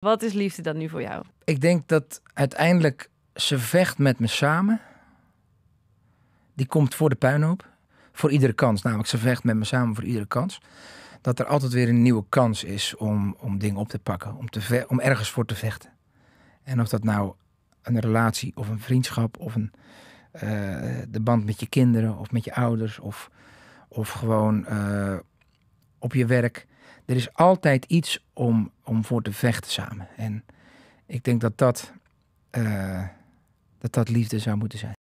Wat is liefde dan nu voor jou? Ik denk dat uiteindelijk ze vecht met me samen. Die komt voor de puinhoop. Voor iedere kans. Namelijk, ze vecht met me samen voor iedere kans. Dat er altijd weer een nieuwe kans is om, om dingen op te pakken. Om, te om ergens voor te vechten. En of dat nou een relatie of een vriendschap of een, eh, de band met je kinderen of met je ouders. Of, of gewoon eh, je werk. Er is altijd iets om, om voor te vechten samen. En ik denk dat dat, eh, dat dat liefde zou moeten zijn.